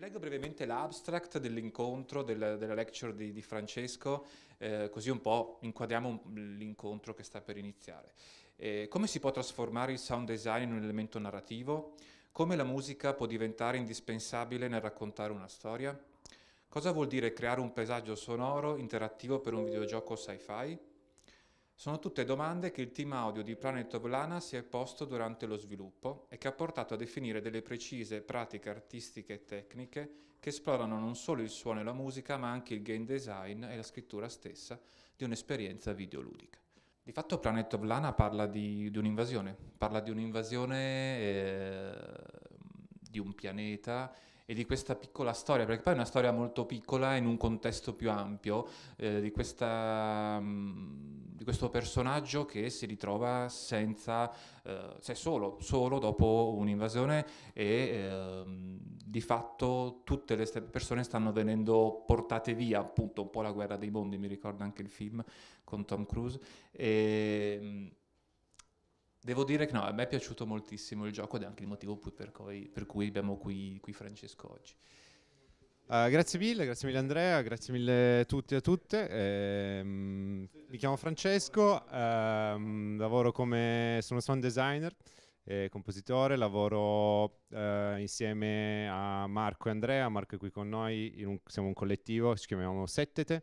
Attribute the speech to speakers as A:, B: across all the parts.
A: Vi leggo brevemente l'abstract dell'incontro, della, della, lecture di, di Francesco, eh, così un po' inquadriamo l'incontro che sta per iniziare. Eh, come si può trasformare il sound design in un elemento narrativo? Come la musica può diventare indispensabile nel raccontare una storia? Cosa vuol dire creare un paesaggio sonoro interattivo per un videogioco sci-fi? Sono tutte domande che il team audio di Planet of Lana si è posto durante lo sviluppo e che ha portato a definire delle precise pratiche artistiche e tecniche che esplorano non solo il suono e la musica, ma anche il game design e la scrittura stessa di un'esperienza videoludica. Di fatto Planet of Lana parla di, di un'invasione, parla di un'invasione eh, di un pianeta e di questa piccola storia, perché poi è una storia molto piccola in un contesto più ampio, eh, di, questa, mm, di, questo personaggio che si ritrova senza, eh, cioè solo, solo dopo un'invasione e eh, di fatto tutte le persone stanno venendo portate via, appunto un po' la guerra dei mondi, mi ricorda anche il film con Tom Cruise. E, ehm, Devo dire che no, a me è piaciuto moltissimo il gioco ed è anche il motivo per cui, per cui abbiamo qui, qui Francesco oggi. Uh, grazie mille, grazie mille Andrea, grazie mille a tutti e a tutte.
B: Ehm, mi chiamo Francesco, ehm, lavoro come sono sound designer e compositore, lavoro eh, insieme a Marco e Andrea, Marco è qui con noi, un, siamo un collettivo, ci chiamiamo Settete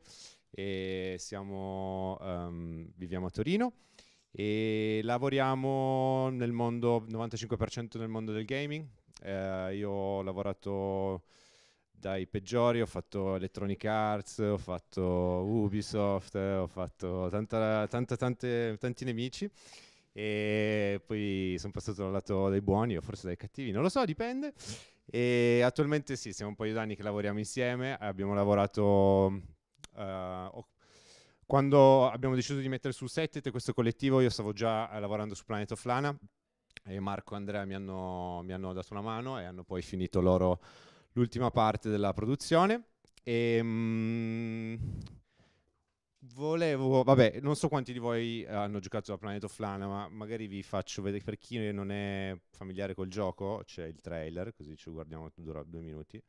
B: e siamo, um, viviamo a Torino e lavoriamo nel mondo, 95% nel mondo del gaming. Eh, io ho lavorato dai peggiori, ho fatto Electronic Arts, ho fatto Ubisoft, ho fatto tanta, tanta, tante, tanti nemici e poi sono passato dal lato dei buoni o forse dai cattivi, non lo so, dipende. E attualmente sì, siamo un paio d'anni che lavoriamo insieme, abbiamo lavorato, uh, eh, ho quando abbiamo deciso di mettere sul Settet questo collettivo, io stavo già eh, lavorando su Planet of Lana e Marco e Andrea mi hanno, mi hanno dato una mano e hanno poi finito loro l'ultima parte della produzione. E, ehm, mh, volevo, vabbè, non so quanti di voi eh, hanno giocato a Planet of Lana, ma magari vi faccio vedere per chi non è familiare col gioco, c'è il trailer, così ci guardiamo dura due minuti.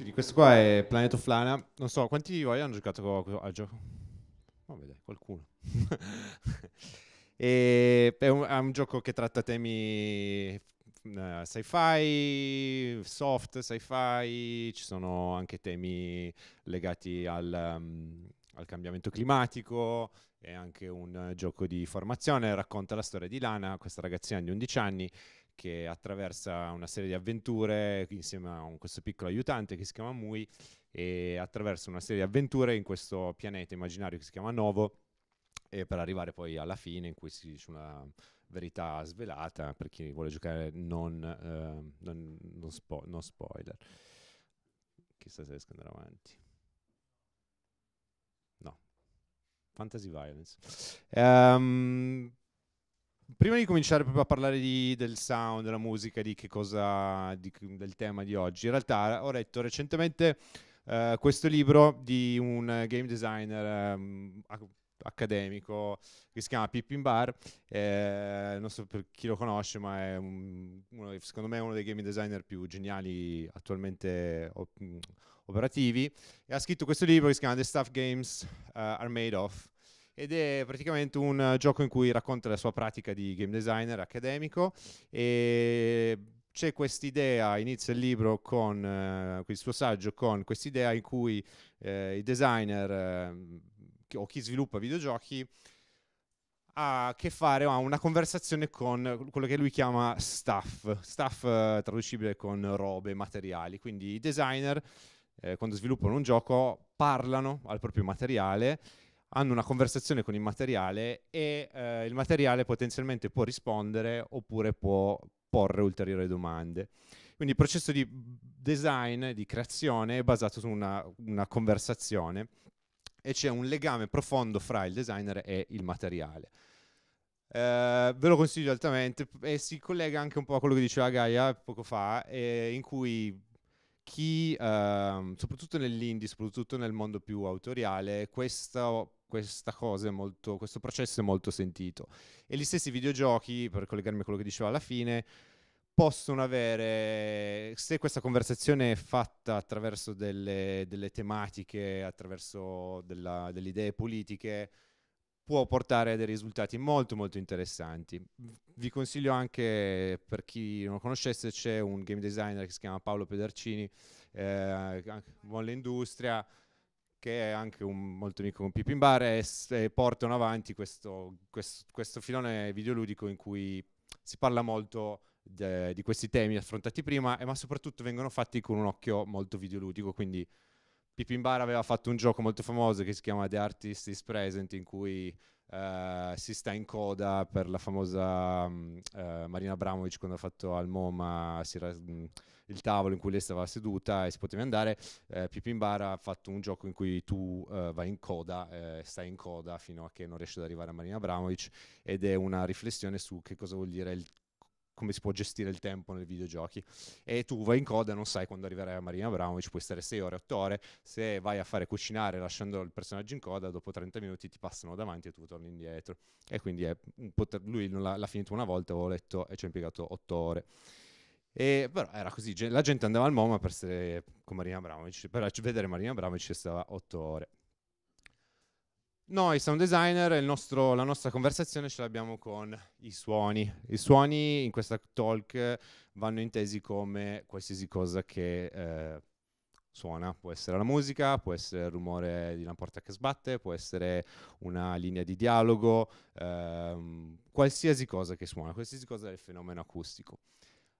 B: Quindi questo qua è Planet of Lana. Non so, quanti di voi hanno giocato al gioco? Oh, vabbè, dai, qualcuno. è, un, è, un, gioco che tratta temi uh, sci-fi, soft sci-fi, ci sono anche temi legati al, um, al cambiamento climatico, è anche un eh, gioco di formazione, racconta la storia di Lana, questa ragazzina di 11 anni che attraversa una serie di avventure insieme a un, questo piccolo aiutante che si chiama Mui e attraversa una serie di avventure in questo pianeta immaginario che si chiama Novo e per arrivare poi alla fine in cui si dice una verità svelata per chi vuole giocare non, eh, non, non, spo- non spoiler chissà se riesco ad andare avanti no Fantasy Violence um, prima di cominciare proprio a parlare di, del sound, della musica, di che cosa, di, del tema di oggi, in realtà ho letto recentemente uh, questo libro di un game designer um, accademico che si chiama Pippin Bar, eh, non so per chi lo conosce, ma è un, uno, secondo me uno dei game designer più geniali attualmente op- operativi, e ha scritto questo libro che si chiama The Stuff Games uh, Are Made Of ed è praticamente un gioco in cui racconta la sua pratica di game designer accademico e c'è quest'idea, inizia il libro con eh, il suo saggio con quest'idea in cui eh, i designer eh, o chi sviluppa videogiochi ha a che fare, ha una conversazione con quello che lui chiama staff, staff eh, traducibile con robe, materiali, quindi i designer eh, quando sviluppano un gioco parlano al proprio materiale hanno una conversazione con il materiale e eh, il materiale potenzialmente può rispondere oppure può porre ulteriori domande. Quindi il processo di design, di creazione, è basato su una, una conversazione e c'è un legame profondo fra il designer e il materiale. Eh, ve lo consiglio altamente e si collega anche un po' a quello che diceva Gaia poco fa, eh, in cui chi, eh, soprattutto nell'indie, soprattutto nel mondo più autoriale, questo questa cosa è molto, questo processo è molto sentito. E gli stessi videogiochi, per collegarmi a quello che dicevo alla fine, possono avere, se questa conversazione è fatta attraverso delle, delle tematiche, attraverso della, delle idee politiche, può portare a dei risultati molto molto interessanti. Vi consiglio anche, per chi non lo conoscesse, c'è un game designer che si chiama Paolo Pedercini, eh, buon l'industria, che è anche un, molto amico con Pippin Bar e, e eh, portano avanti questo, questo, questo, filone videoludico in cui si parla molto de, di questi temi affrontati prima, e, eh, ma soprattutto vengono fatti con un occhio molto videoludico, quindi Pippin Bar aveva fatto un gioco molto famoso che si chiama The Artist is Present in cui eh, si sta in coda per la famosa uh, Marina Abramovic quando ha fatto al MoMA era, um, il tavolo in cui lei stava seduta e si poteva andare uh, eh, Pippin Bar ha fatto un gioco in cui tu vai in coda stai in coda fino a che non riesci ad arrivare a Marina Abramovic ed è una riflessione su che cosa vuol dire il come si può gestire il tempo nei videogiochi. E tu vai in coda e non sai quando arriverai a Marina Abramovic, puoi stare 6 ore, 8 ore, se vai a fare cucinare lasciando il personaggio in coda, dopo 30 minuti ti passano davanti e tu torni indietro. E quindi poter... lui l'ha, l'ha finito una volta, avevo letto, e ci ha impiegato 8 ore. E, però era così, la gente andava al MoMA per stare con Marina Abramovic, per vedere Marina Abramovic ci stava 8 ore. Noi sound designer, nostro, la nostra conversazione ce l'abbiamo con i suoni. I suoni in questa talk vanno intesi come qualsiasi cosa che eh, suona. Può essere la musica, può essere il rumore di una porta che sbatte, può essere una linea di dialogo, ehm, qualsiasi cosa che suona, qualsiasi cosa del fenomeno acustico.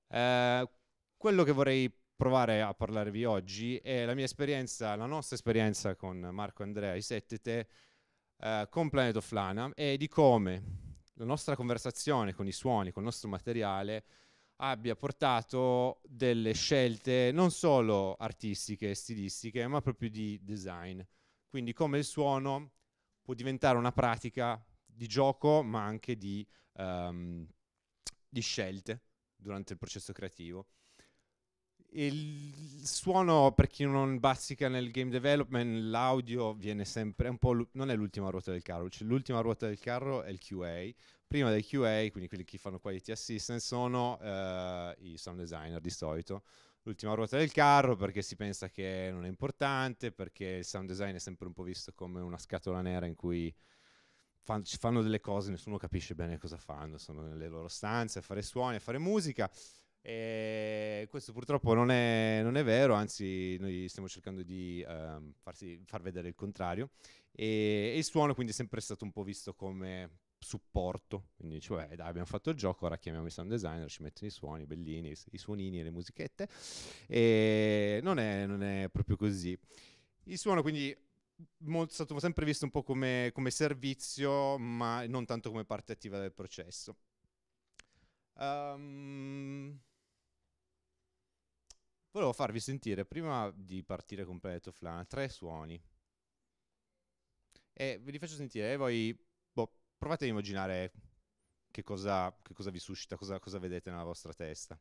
B: Eh, quello che vorrei provare a parlarvi oggi è la mia esperienza, la nostra esperienza con Marco Andrea i Settete, eh, con Planet of Lana e di come la nostra conversazione con i suoni, con il nostro materiale, abbia portato delle scelte non solo artistiche e stilistiche, ma proprio di design. Quindi come il suono può diventare una pratica di gioco, ma anche di, um, di scelte durante il processo creativo. Il suono, per chi non bazzica nel game development, l'audio viene sempre un po'. L- non è l'ultima ruota del carro, cioè l'ultima ruota del carro è il QA. Prima del QA, quindi quelli che fanno quality assistance, sono eh, i sound designer di solito. L'ultima ruota del carro perché si pensa che non è importante, perché il sound design è sempre un po' visto come una scatola nera in cui fan- fanno delle cose, nessuno capisce bene cosa fanno, sono nelle loro stanze a fare suoni, a fare musica. E questo purtroppo non è, non è, vero, anzi noi stiamo cercando di ehm, farsi, far vedere il contrario. E, e, il suono quindi è sempre stato un po' visto come supporto, quindi dice, cioè, dai abbiamo fatto il gioco, ora chiamiamo i sound designer, ci mettono i suoni bellini, i, suonini e le musichette, e non è, non è proprio così. Il suono quindi è stato sempre visto un po' come, come servizio, ma non tanto come parte attiva del processo. Um, Volevo farvi sentire, prima di partire con Planet of Lana, tre suoni. E ve li faccio sentire e voi boh, provate a immaginare che cosa, che cosa vi suscita, cosa, cosa vedete nella vostra testa.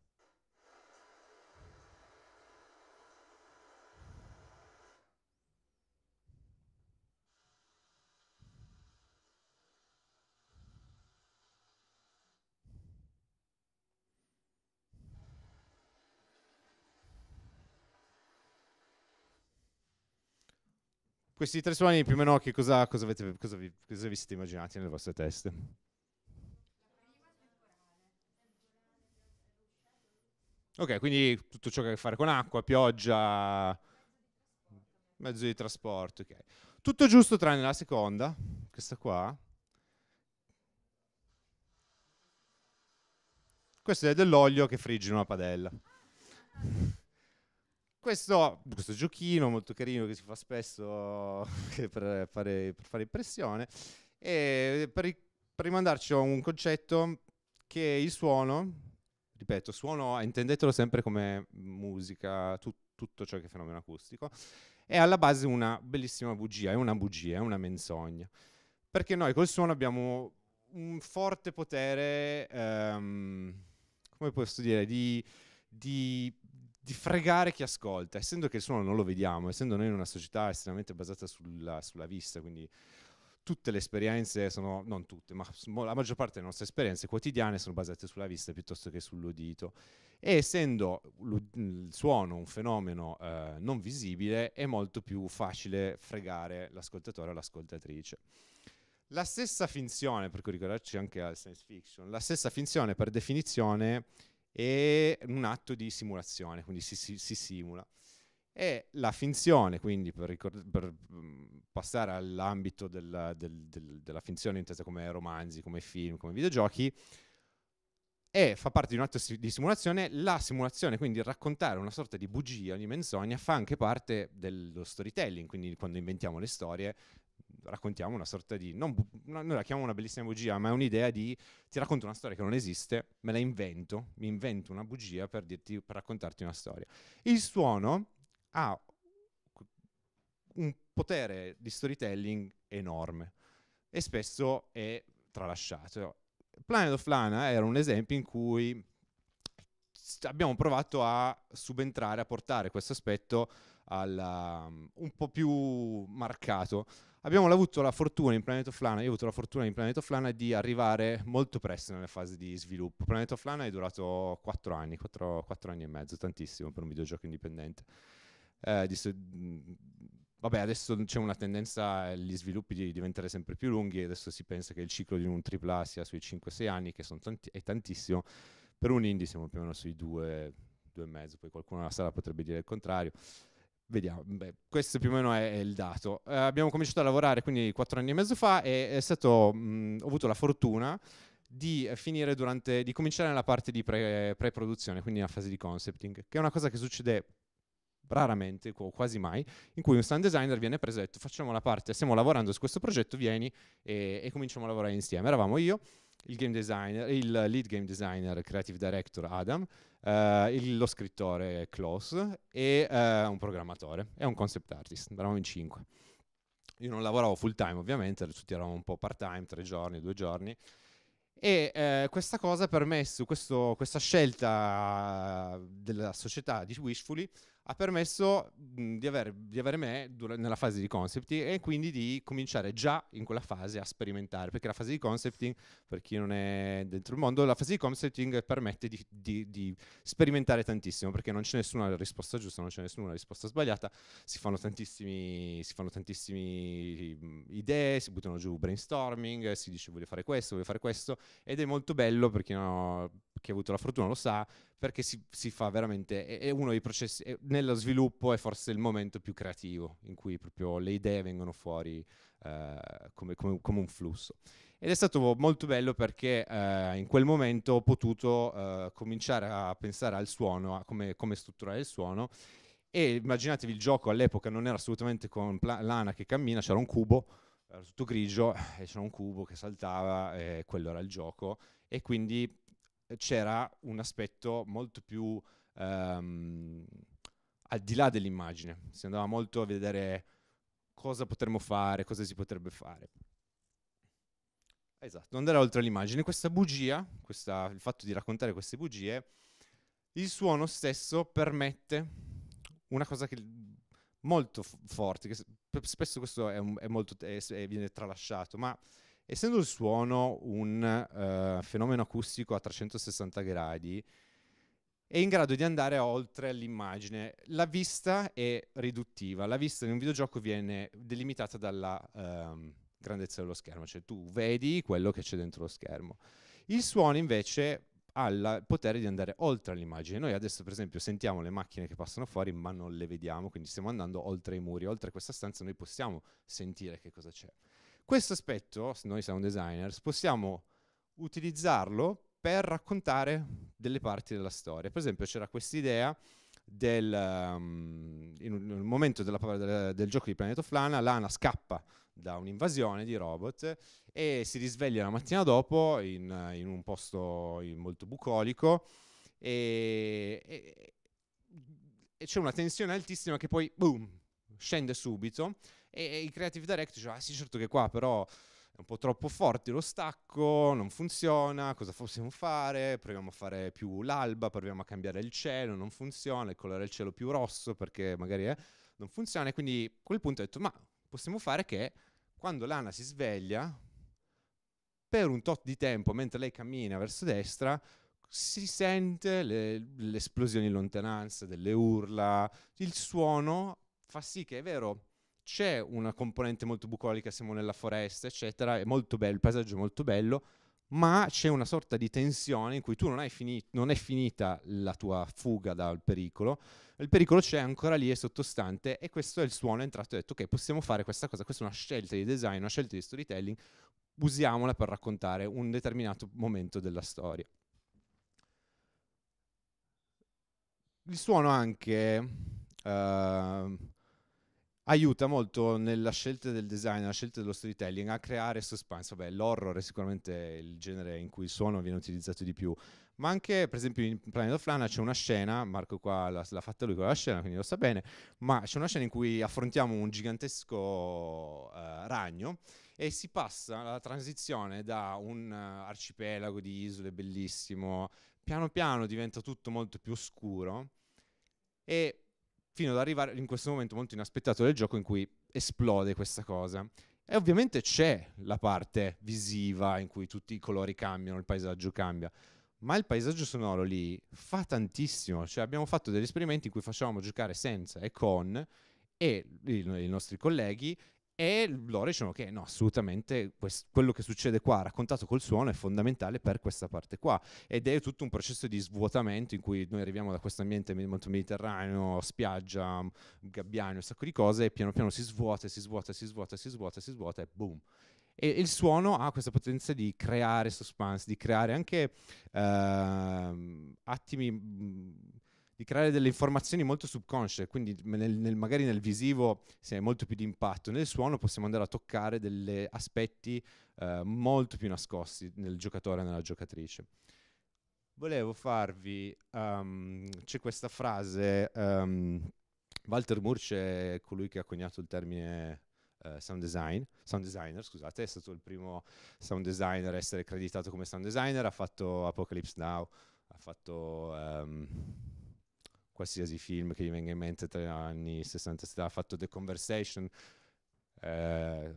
B: Questi tre suoni più o meno che cosa, cosa, avete, cosa, vi, cosa vi siete immaginati nelle vostre teste? Ok, quindi tutto ciò che ha a che fare con acqua, pioggia, mezzo di trasporto, ok. Tutto giusto tranne la seconda, questa qua. Questo è dell'olio che frigge in una padella questo, questo, giochino molto carino che si fa spesso per, fare, per fare impressione e per, per rimandarci a un concetto che il suono, ripeto, suono, intendetelo sempre come musica, tu, tutto ciò che è fenomeno acustico, è alla base una bellissima bugia, è una bugia, è una menzogna. Perché noi col suono abbiamo un forte potere, um, come posso dire, di, di di fregare chi ascolta, essendo che il suono non lo vediamo, essendo noi in una società estremamente basata sulla, sulla vista, quindi tutte le esperienze sono, non tutte, ma la maggior parte delle nostre esperienze quotidiane sono basate sulla vista piuttosto che sull'udito. E essendo il suono un fenomeno eh, non visibile, è molto più facile fregare l'ascoltatore o l'ascoltatrice. La stessa finzione, per cui ricordarci anche al science fiction, la stessa finzione per definizione e un atto di simulazione, quindi si, si, si simula. E la finzione, quindi per, ricord- per mm, passare all'ambito della, del, del, della finzione intesa come romanzi, come film, come videogiochi, e fa parte di un atto di simulazione, la simulazione, quindi raccontare una sorta di bugia, di menzogna, fa anche parte dello storytelling, quindi quando inventiamo le storie raccontiamo una sorta di, non, no, noi la chiamiamo una bellissima bugia, ma è un'idea di ti racconto una storia che non esiste, me la invento, mi invento una bugia per, dirti, per raccontarti una storia. Il suono ha un potere di storytelling enorme e spesso è tralasciato. Planet of Lana era un esempio in cui abbiamo provato a subentrare, a portare questo aspetto alla, um, un po' più marcato abbiamo avuto la fortuna in Planet of Lana, io ho avuto la fortuna in Planet of Lana di arrivare molto presto nella fase di sviluppo. Planet of Lana è durato 4 anni, 4, 4 anni e mezzo, tantissimo per un videogioco indipendente. Eh, disse, vabbè, adesso c'è una tendenza agli eh, sviluppi di diventare sempre più lunghi, adesso si pensa che il ciclo di un AAA sia sui 5-6 anni, che tanti- è tantissimo. Per un indie siamo più o meno sui 2, 2 e mezzo, poi qualcuno nella sala potrebbe dire il contrario. Vediamo, Beh, questo più o meno è, è il dato. Eh, abbiamo cominciato a lavorare quindi quattro anni e mezzo fa e stato, mh, ho avuto la fortuna di, eh, durante, di cominciare nella parte di pre, produzione quindi nella fase di concepting, che è una cosa che succede raramente, o quasi mai, in cui un stand designer viene preso e detto facciamo la parte, stiamo lavorando su questo progetto, vieni e, e cominciamo a lavorare insieme. Eravamo io, il game designer, il lead game designer, creative director Adam, Uh, il, lo scrittore Close e uh, un programmatore e un concept artist, eravamo in cinque. Io non lavoravo full time ovviamente, tutti eravamo un po' part time, tre giorni, due giorni, e uh, questa cosa ha permesso, questo, questa scelta della società di Wishfully ha permesso di, avere, di, avere, me nella fase di concepting e quindi di cominciare già in quella fase a sperimentare, perché la fase di concepting, per chi non è dentro il mondo, la fase di concepting permette di, di, di sperimentare tantissimo, perché non c'è nessuna risposta giusta, non c'è nessuna risposta sbagliata, si fanno tantissime idee, si buttano giù brainstorming, si dice voglio fare questo, voglio fare questo, ed è molto bello perché no, chi ha avuto la fortuna lo sa, perché si, si fa veramente, è, è, uno dei processi, è, nello sviluppo è forse il momento più creativo, in cui proprio le idee vengono fuori eh, come, come, come, un flusso. Ed è stato molto bello perché eh, in quel momento ho potuto eh, cominciare a pensare al suono, a come, come strutturare il suono, e immaginatevi il gioco all'epoca non era assolutamente con lana che cammina, c'era un cubo, era tutto grigio, e eh, c'era un cubo che saltava, e quello era il gioco, e quindi c'era un aspetto molto più um, al di là dell'immagine, si andava molto a vedere cosa potremmo fare, cosa si potrebbe fare. Esatto, andare oltre l'immagine. Questa bugia, questa, il fatto di raccontare queste bugie, il suono stesso permette una cosa che molto f- forte, che spesso questo è, un, è molto, è, viene tralasciato, ma essendo il suono un uh, fenomeno acustico a 360 gradi, è in grado di andare oltre l'immagine. La vista è riduttiva, la vista in un videogioco viene delimitata dalla um, grandezza dello schermo, cioè tu vedi quello che c'è dentro lo schermo. Il suono invece ha il potere di andare oltre l'immagine. Noi adesso per esempio sentiamo le macchine che passano fuori ma non le vediamo, quindi stiamo andando oltre i muri, oltre questa stanza noi possiamo sentire che cosa c'è. Questo aspetto, noi sound designers, possiamo utilizzarlo per raccontare delle parti della storia. Per esempio c'era questa idea del um, in un, in un momento della, del, del, gioco di Planet of Lana, Lana scappa da un'invasione di robot e si risveglia la mattina dopo in, in un posto molto bucolico e, e, e c'è una tensione altissima che poi boom, scende subito e, i creative director dicevano, ah sì certo che qua però è un po' troppo forte lo stacco, non funziona, cosa possiamo fare? Proviamo a fare più l'alba, proviamo a cambiare il cielo, non funziona, il colore del cielo più rosso perché magari eh, non funziona. E quindi a quel punto ho detto, ma possiamo fare che quando Lana si sveglia, per un tot di tempo, mentre lei cammina verso destra, si sente le, l'esplosione in lontananza, delle urla, il suono fa sì che è vero, c'è una componente molto bucolica, siamo nella foresta, eccetera, è molto bello, il paesaggio è molto bello, ma c'è una sorta di tensione in cui tu non, fini- non è finita la tua fuga dal pericolo, il pericolo c'è ancora lì, è sottostante e questo è il suono, è entrato e ho detto ok, possiamo fare questa cosa, questa è una scelta di design, una scelta di storytelling, usiamola per raccontare un determinato momento della storia. Il suono anche... Uh, aiuta molto nella scelta del design, nella scelta dello storytelling a creare suspense. Vabbè, l'horror è sicuramente il genere in cui il suono viene utilizzato di più, ma anche per esempio in Planet of Lana c'è una scena, Marco qua l'ha, l'ha fatta lui con la scena, quindi lo sa bene, ma c'è una scena in cui affrontiamo un gigantesco uh, ragno e si passa la transizione da un uh, arcipelago di isole bellissimo, piano piano diventa tutto molto più oscuro e fino ad arrivare in questo momento molto inaspettato del gioco in cui esplode questa cosa. E ovviamente c'è la parte visiva in cui tutti i colori cambiano, il paesaggio cambia, ma il paesaggio sonoro lì fa tantissimo, cioè abbiamo fatto degli esperimenti in cui facevamo giocare senza e con e i, i nostri colleghi e loro dicono che no, assolutamente quest- quello che succede qua raccontato col suono è fondamentale per questa parte qua. Ed è tutto un processo di svuotamento in cui noi arriviamo da questo ambiente molto mediterraneo, spiaggia, gabbiano, un sacco di cose, e piano piano si svuota, si svuota, si svuota, si svuota, si svuota, si svuota e boom. E, il suono ha questa potenza di creare suspense, di creare anche uh, attimi di creare delle informazioni molto subconsce, quindi nel, nel, magari nel visivo si è molto più di impatto, nel suono possiamo andare a toccare degli aspetti eh, molto più nascosti nel giocatore e nella giocatrice. Volevo farvi, um, c'è questa frase, um, Walter Murch è colui che ha coniato il termine Uh, sound, design, sound designer, scusate, è stato il primo sound designer a essere accreditato come sound designer, ha fatto Apocalypse Now, ha fatto um, qualsiasi film che gli venga in mente tra gli anni 60 e ha fatto The Conversation, eh,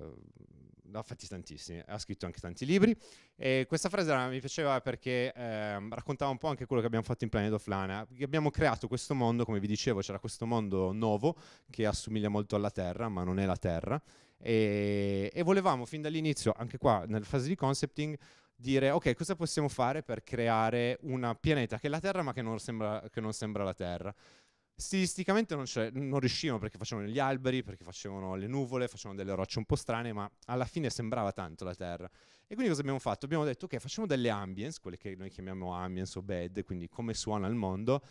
B: ne ha fatti tantissimi, ha scritto anche tanti libri e questa frase mi piaceva perché eh, raccontava un po' anche quello che abbiamo fatto in Planet of Lana, abbiamo creato questo mondo, come vi dicevo c'era questo mondo nuovo che assomiglia molto alla Terra ma non è la Terra e, e volevamo fin dall'inizio, anche qua nella fase di concepting, dire ok cosa possiamo fare per creare un pianeta che è la Terra ma che non sembra, che non sembra la Terra. Stilisticamente non, non, riuscivano perché facevano gli alberi, perché facevano le nuvole, facevano delle rocce un po' strane, ma alla fine sembrava tanto la Terra. E quindi cosa abbiamo fatto? Abbiamo detto ok facciamo delle ambience, quelle che noi chiamiamo ambience o bed, quindi come suona il mondo,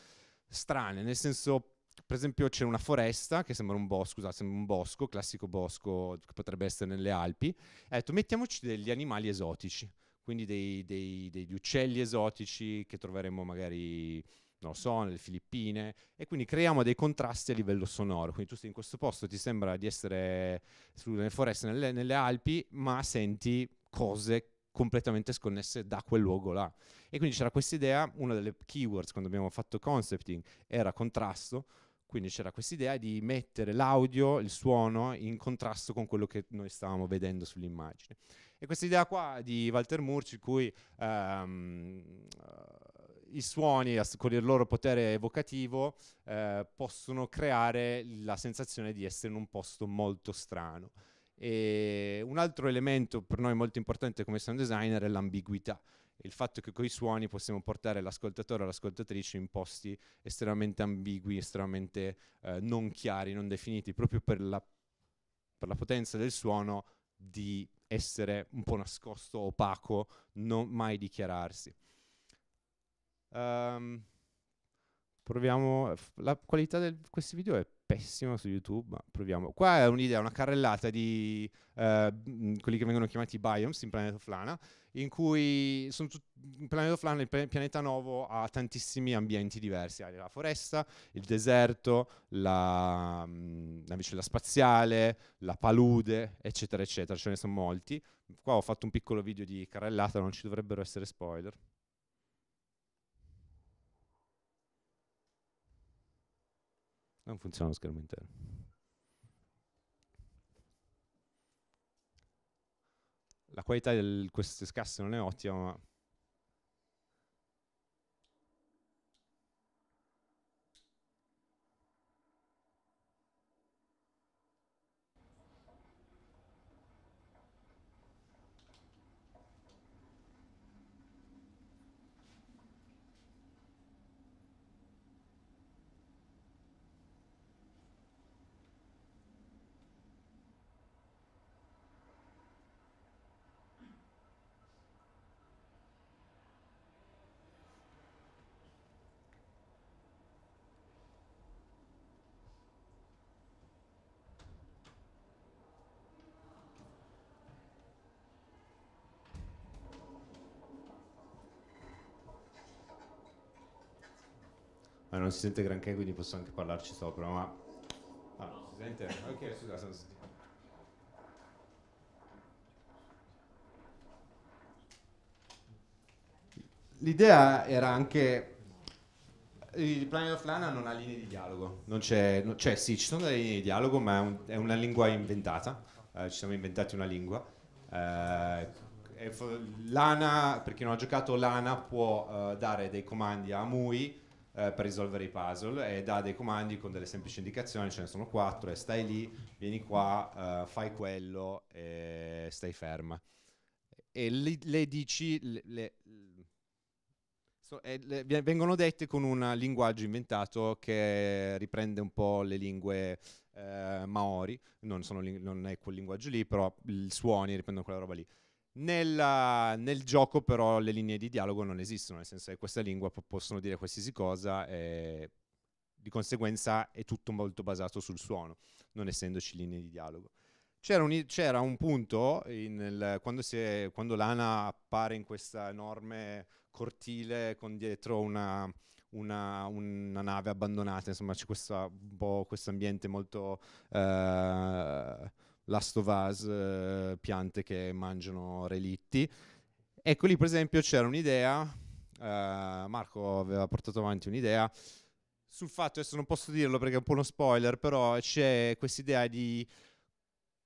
B: strane, nel senso per esempio c'è una foresta che sembra un bosco, scusate, sembra un bosco, classico bosco che potrebbe essere nelle Alpi, ha detto mettiamoci degli animali esotici quindi dei, dei, degli uccelli esotici che troveremo magari non lo so, nelle Filippine, e quindi creiamo dei contrasti a livello sonoro. Quindi tu sei in questo posto, ti sembra di essere nelle foreste, nelle, nelle Alpi, ma senti cose completamente sconnesse da quel luogo là. E quindi c'era questa idea, una delle keywords quando abbiamo fatto concepting era contrasto, quindi c'era questa idea di mettere l'audio, il suono in contrasto con quello che noi stavamo vedendo sull'immagine. E questa idea qua di Walter Murci, in cui ehm, eh, i suoni con il loro potere evocativo eh, possono creare la sensazione di essere in un posto molto strano. E un altro elemento per noi molto importante come sound designer è l'ambiguità il fatto che con i suoni possiamo portare l'ascoltatore o l'ascoltatrice in posti estremamente ambigui, estremamente eh, non chiari, non definiti, proprio per la, per la potenza del suono di essere un po' nascosto, opaco, non mai dichiararsi. Um, proviamo, la qualità di questi video è pessima su YouTube, ma proviamo. Qua è un'idea, una carrellata di uh, quelli che vengono chiamati biomes in Planet of Lana, in cui sono tut- il pianeta Flan, il pianeta nuovo, ha tantissimi ambienti diversi, hai la foresta, il deserto, la, mhmm, la vicenda spaziale, la palude, eccetera, eccetera, ce ne sono molti. Qua ho fatto un piccolo video di carrellata, non ci dovrebbero essere spoiler. Non funziona lo schermo intero. la qualità di queste casse non è ottima, ma ma non si sente granché, quindi posso anche parlarci sopra. Ma ah, si sente? Ok, scusa non sentito. L'idea era anche il Planet of Lana non ha linee di dialogo, non c'è, no, cioè sì, ci sono delle linee di dialogo, ma è, un, è una lingua inventata, eh, ci siamo inventati una lingua. Eh, Lana, per chi non ha giocato, Lana può eh, dare dei comandi a Mui eh, per risolvere i puzzle e dà dei comandi con delle semplici indicazioni, ce ne sono quattro, e stai lì, vieni qua, eh, fai quello e stai ferma. E le, le dici, le, le, so, eh, vengono dette con un linguaggio inventato che riprende un po' le lingue eh, maori, non, ling- non, è quel linguaggio lì, però i suoni riprendono quella roba lì. Nel, nel, gioco però le linee di dialogo non esistono, nel senso che questa lingua po- possono dire qualsiasi cosa e di conseguenza è tutto molto basato sul suono, non essendoci linee di dialogo. C'era un, c'era un punto nel, quando, è, quando, Lana appare in questa enorme cortile con dietro una, una, una nave abbandonata, insomma c'è questo ambiente molto... Eh, Last of Us, eh, piante che mangiano relitti. Ecco lì per esempio c'era un'idea, eh, Marco aveva portato avanti un'idea sul fatto, adesso non posso dirlo perché è un po' uno spoiler, però c'è questa idea di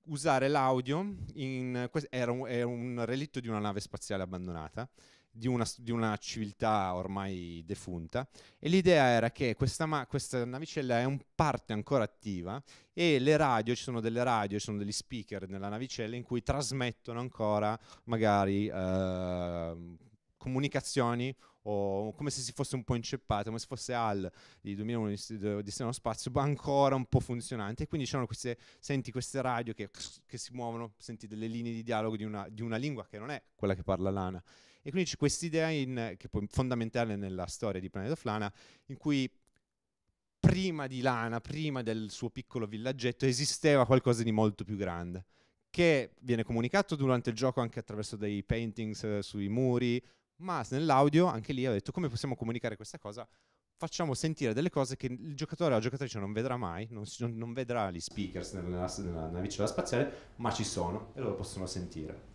B: usare l'audio, in, era un, è un relitto di una nave spaziale abbandonata, di una, di una, civiltà ormai defunta e l'idea era che questa, ma- questa, navicella è un parte ancora attiva e le radio, ci sono delle radio, ci sono degli speaker nella navicella in cui trasmettono ancora magari eh, comunicazioni o come se si fosse un po' inceppato, come se fosse al di 2001 di, di Steno Spazio, ma ancora un po' funzionante. E quindi c'erano queste, senti queste radio che, che si muovono, senti delle linee di dialogo di una, di una lingua che non è quella che parla Lana e quindi c'è quest'idea in, che è fondamentale nella storia di Planet of Lana, in cui prima di Lana, prima del suo piccolo villaggetto, esisteva qualcosa di molto più grande, che viene comunicato durante il gioco anche attraverso dei paintings eh, sui muri, ma nell'audio anche lì ho detto come possiamo comunicare questa cosa facciamo sentire delle cose che il giocatore o la giocatrice non vedrà mai, non, non vedrà gli speakers nella, nella, spaziale, ma ci sono e loro possono sentire.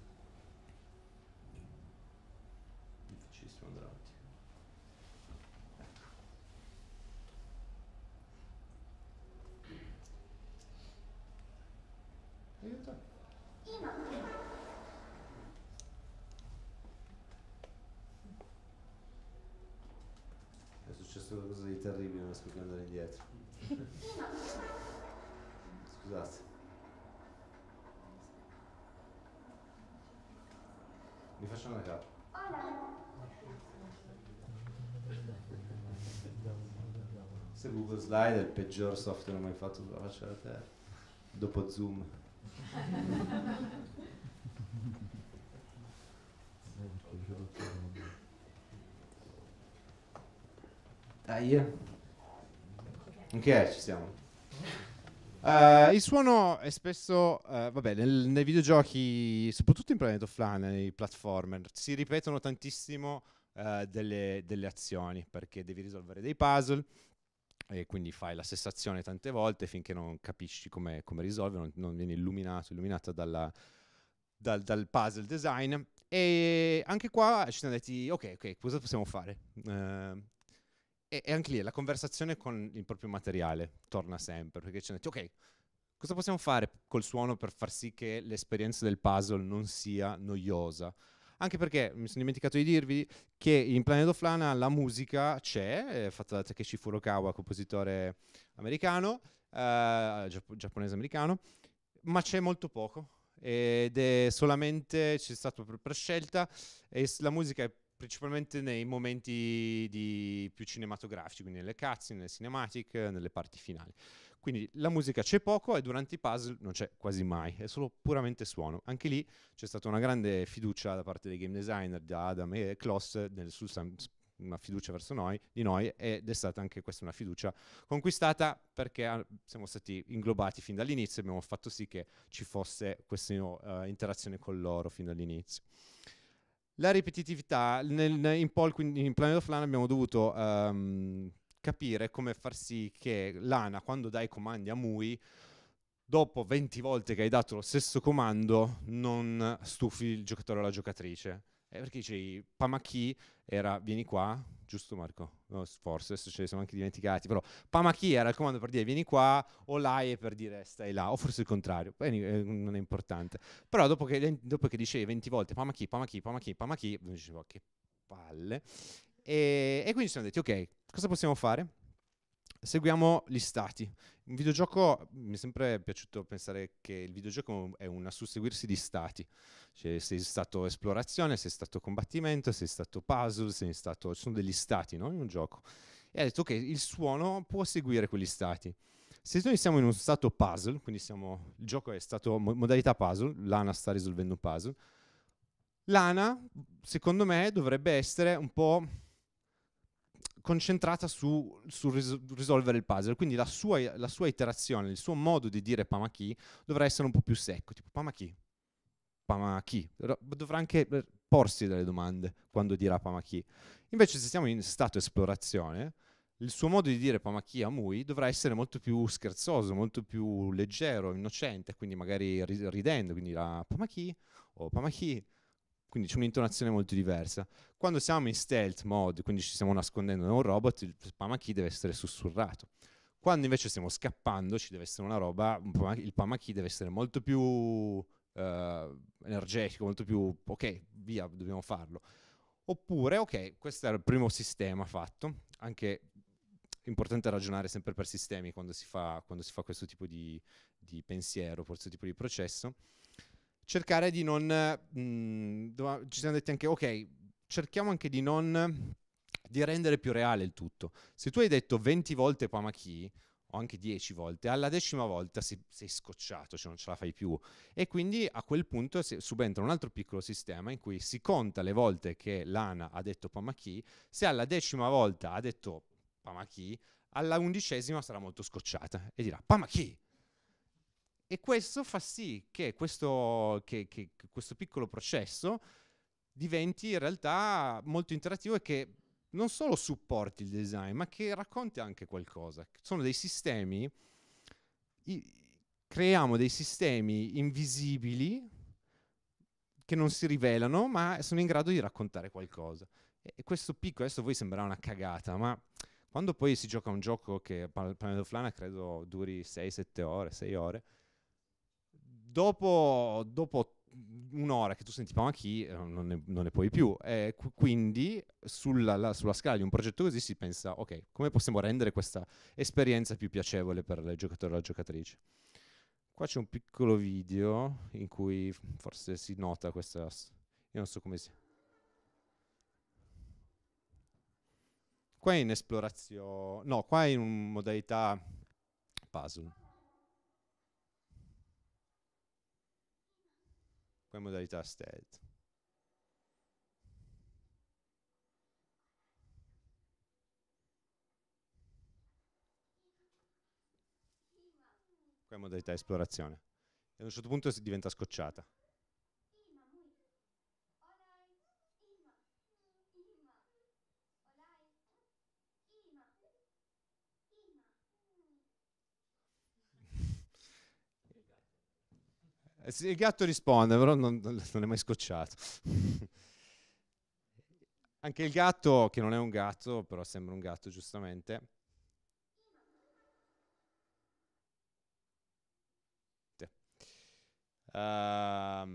B: di terribile, non riesco più andare indietro. Scusate. Mi faccio una capa. Se Google Slide è il peggior software mai fatto sulla faccia della Terra, dopo Zoom. Dai, Ok, ci siamo. Uh, il suono è spesso, uh, vabbè, nel, nei videogiochi, soprattutto in Planet of Lana, nei platformer, si ripetono tantissimo uh, delle, delle, azioni perché devi risolvere dei puzzle e quindi fai la stessa azione tante volte finché non capisci come, come risolvere, non, non, vieni illuminato, illuminata dalla, dal, dal, puzzle design. E anche qua ci siamo detti, ok, ok, cosa possiamo fare? E, e, anche lì la conversazione con il proprio materiale torna sempre, perché ci hanno detto, ok, cosa possiamo fare col suono per far sì che l'esperienza del puzzle non sia noiosa? Anche perché mi sono dimenticato di dirvi che in Planet of Lana la musica c'è, è fatta da Takeshi Furukawa, compositore americano, eh, giapponese americano, ma c'è molto poco ed è solamente c'è stata per scelta e la musica è principalmente nei momenti più cinematografici, quindi nelle cutscene, nelle cinematic, nelle parti finali. Quindi la musica c'è poco e durante i puzzle non c'è quasi mai, è solo puramente suono. Anche lì c'è stata una grande fiducia da parte dei game designer, da Adam e Kloss, nel, sul, una fiducia verso noi, di noi, ed è stata anche questa una fiducia conquistata perché ah, siamo stati inglobati fin dall'inizio e abbiamo fatto sì che ci fosse questa uh, interazione con loro fin dall'inizio. La ripetitività, nel, in, Paul, quindi in Planet of Lana abbiamo dovuto um, capire come far sì che Lana, quando dai comandi a Mui, dopo 20 volte che hai dato lo stesso comando, non stufi il giocatore o la giocatrice eh, perché dicevi, Pamachi era, vieni qua, giusto Marco? No, forse, adesso ce ne siamo anche dimenticati, però Pamachi era il comando per dire vieni qua, o Lai per dire stai là, o forse il contrario, eh, non è importante. Però dopo che, dopo che dicevi 20 volte Pamachi, Pamachi, Pamachi, Pamachi, dicevo ah, che palle. E, e quindi ci siamo detti, ok, cosa possiamo fare? Seguiamo gli stati. Un videogioco, mi è sempre piaciuto pensare che il videogioco è un susseguirsi di stati. Cioè, sei stato esplorazione, sei stato combattimento, sei stato puzzle, sei stato... Ci sono degli stati no? in un gioco. E ha detto che il suono può seguire quegli stati. Se noi siamo in uno stato puzzle, quindi siamo, il gioco è stato modalità puzzle, l'ANA sta risolvendo un puzzle, l'ANA, secondo me, dovrebbe essere un po' concentrata su, su ris- risolvere il puzzle, quindi la sua, la sua, iterazione, il suo modo di dire Pamachi dovrà essere un po' più secco, tipo Pamachi, Pamachi. Dovrà anche eh, porsi delle domande quando dirà Pamachi. Invece se siamo in stato esplorazione, il suo modo di dire Pamachi a Mui dovrà essere molto più scherzoso, molto più leggero, innocente, quindi magari ridendo, quindi dirà Pamachi o Pamachi, quindi c'è un'intonazione molto diversa. Quando siamo in stealth mode, quindi ci stiamo nascondendo da un robot, il Pamachi deve essere sussurrato. Quando invece stiamo scappando, ci deve essere una roba, il Pamachi deve essere molto più Uh, energetico, molto più ok, via, dobbiamo farlo. Oppure, ok, questo era il primo sistema fatto, anche importante ragionare sempre per sistemi quando si fa, quando si fa questo tipo di, di pensiero, questo tipo di processo. Cercare di non... Mh, mm, ci siamo detti anche, ok, cerchiamo anche di non... di rendere più reale il tutto. Se tu hai detto 20 volte Pamachi, o anche dieci volte, alla decima volta sei, sei, scocciato, cioè non ce la fai più. E quindi a quel punto subentra un altro piccolo sistema in cui si conta le volte che Lana ha detto Pamachi, se alla decima volta ha detto Pamachi, alla undicesima sarà molto scocciata e dirà Pamachi! E questo fa sì che questo, che, che, che questo piccolo processo diventi in realtà molto interattivo e che non solo supporti il design, ma che racconti anche qualcosa. Sono dei sistemi, i, creiamo dei sistemi invisibili che non si rivelano, ma sono in grado di raccontare qualcosa. E, e questo picco adesso a voi sembrerà una cagata, ma quando poi si gioca un gioco che Planet of Lana credo duri 6-7 ore, 6 ore, dopo, dopo un'ora che tu senti ma chi eh, non ne, non ne puoi più eh, quindi sulla, la, sulla, scala di un progetto così si pensa ok come possiamo rendere questa esperienza più piacevole per il giocatore o la giocatrice qua c'è un piccolo video in cui forse si nota questa io non so come sia qua è in esplorazione no qua è in modalità puzzle con le modalità stealth. Con le modalità esplorazione. E a un certo punto si diventa scocciata. Eh, il gatto risponde, però non, non è mai scocciato. Anche il gatto, che non è un gatto, però sembra un gatto giustamente. Uh,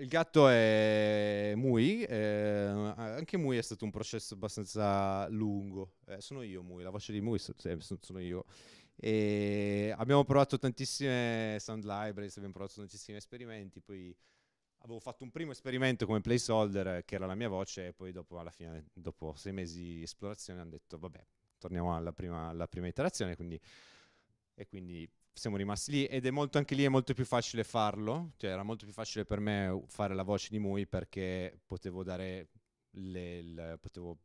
B: il gatto è Mui, eh, anche Mui è stato un processo abbastanza lungo. Eh, sono io Mui, la voce di Mui sono io. E abbiamo provato tantissime sound libraries, abbiamo provato tantissimi esperimenti, poi avevo fatto un primo esperimento come placeholder eh, che era la mia voce e poi dopo, alla fine, dopo sei mesi di esplorazione hanno detto vabbè, torniamo alla prima, alla prima iterazione quindi, e quindi siamo rimasti lì ed è molto anche lì è molto più facile farlo, cioè era molto più facile per me fare la voce di Mui perché potevo dare le, le, potevo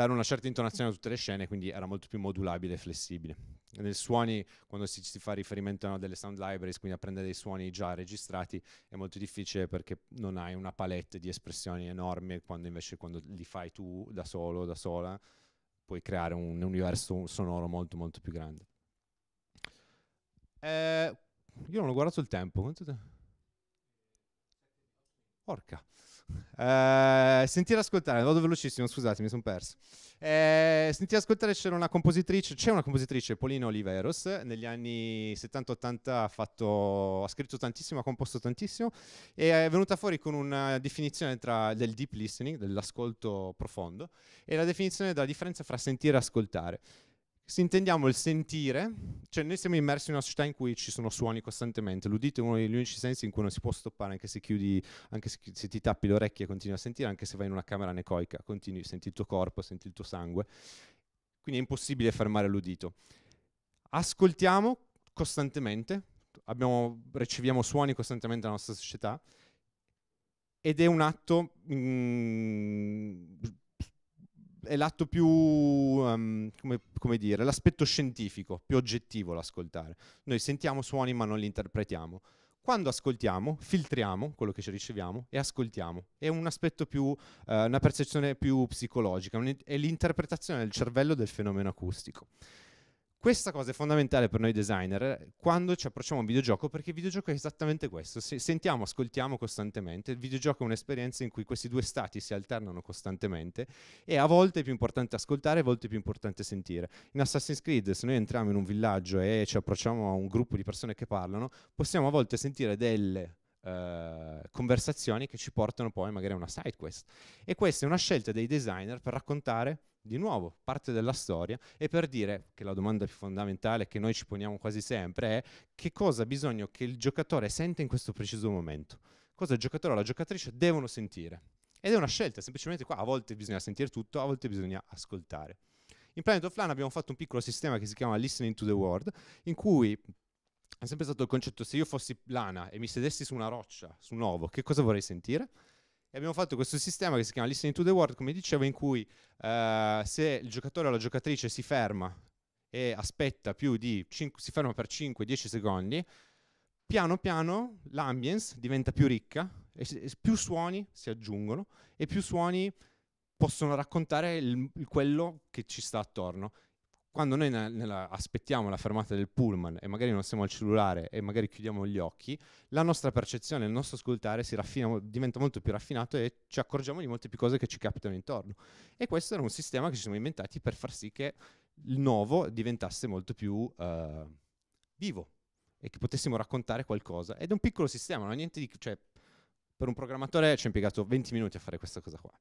B: dare una certa intonazione a tutte le scene, quindi era molto più modulabile e flessibile. Nel suoni, quando si, si fa riferimento a delle sound libraries, quindi a prendere dei suoni già registrati, è molto difficile perché non hai una palette di espressioni enorme, quando invece quando li fai tu da solo, da sola, puoi creare un universo sonoro molto molto più grande. Eh, io non ho guardato il tempo, quanto te? Porca. Eh, sentire ascoltare, vado velocissimo, scusate, mi sono perso. Eh, sentire ascoltare c'era una compositrice, c'è una compositrice, Polina Oliveros, negli anni 70-80 ha, ha scritto tantissimo, ha composto tantissimo e è venuta fuori con una definizione tra, del deep listening, dell'ascolto profondo, e la definizione della differenza fra sentire e ascoltare. Se intendiamo il sentire, cioè noi siamo immersi in una società in cui ci sono suoni costantemente, l'udito è uno degli unici sensi in cui non si può stoppare, anche se chiudi, anche se, se ti tappi le orecchie continui a sentire, anche se vai in una camera necoica, continui, senti il tuo corpo, senti il tuo sangue, quindi è impossibile fermare l'udito. Ascoltiamo costantemente, abbiamo, riceviamo suoni costantemente dalla nostra società ed è un atto... Mm, è l'atto più, um, come, come, dire, l'aspetto scientifico, più oggettivo l'ascoltare. Noi sentiamo suoni ma non li interpretiamo. Quando ascoltiamo, filtriamo quello che ci riceviamo e ascoltiamo. È un aspetto più, eh, una percezione più psicologica, è l'interpretazione del cervello del fenomeno acustico. Questa cosa è fondamentale per noi designer quando ci approcciamo a un videogioco perché il videogioco è esattamente questo, Se sentiamo, ascoltiamo costantemente, il videogioco è un'esperienza in cui questi due stati si alternano costantemente e a volte è più importante ascoltare, a volte è più importante sentire. In Assassin's Creed se noi entriamo in un villaggio e ci approcciamo a un gruppo di persone che parlano, possiamo a volte sentire delle Uh, conversazioni che ci portano poi magari a una side quest. E questa è una scelta dei designer per raccontare di nuovo parte della storia e per dire che la domanda più fondamentale che noi ci poniamo quasi sempre è che cosa ha bisogno che il giocatore sente in questo preciso momento, cosa il giocatore o la giocatrice devono sentire. Ed è una scelta, semplicemente qua a volte bisogna sentire tutto, a volte bisogna ascoltare. In Planet of Lana abbiamo fatto un piccolo sistema che si chiama Listening to the World, in cui è sempre stato il concetto se io fossi Lana e mi sedessi su una roccia, su un ovo, che cosa vorrei sentire? E abbiamo fatto questo sistema che si chiama Listening to the World, come dicevo, in cui eh, se il giocatore o la giocatrice si ferma e aspetta più di 5, si ferma per 5-10 secondi, piano piano l'ambience diventa più ricca, e, e più suoni si aggiungono e più suoni possono raccontare il, quello che ci sta attorno quando noi ne, ne la aspettiamo la fermata del pullman e magari non siamo al cellulare e magari chiudiamo gli occhi, la nostra percezione, il nostro ascoltare si raffina, diventa molto più raffinato e ci accorgiamo di molte più cose che ci capitano intorno. E questo era un sistema che ci siamo inventati per far sì che il nuovo diventasse molto più eh, vivo e che potessimo raccontare qualcosa. Ed è un piccolo sistema, non ha niente di... Cioè, per un programmatore ci ha impiegato 20 minuti a fare questa cosa qua.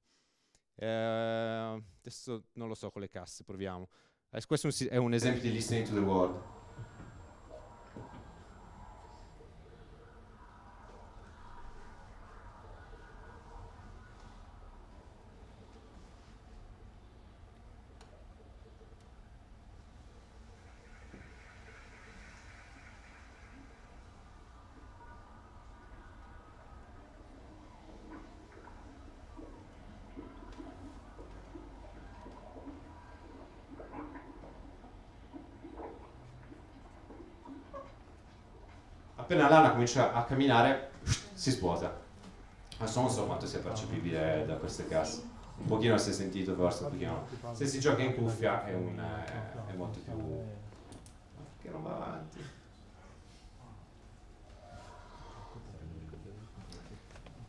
B: Eh, adesso non lo so con le casse, proviamo. Eh, questo è un esempio di listening to the world. appena l'ana comincia a camminare si svuota. Adesso non so quanto sia percepibile da queste casse. Un pochino si è sentito forse, un pochino Se si gioca in cuffia è, un, è, eh, è molto più... che non va avanti.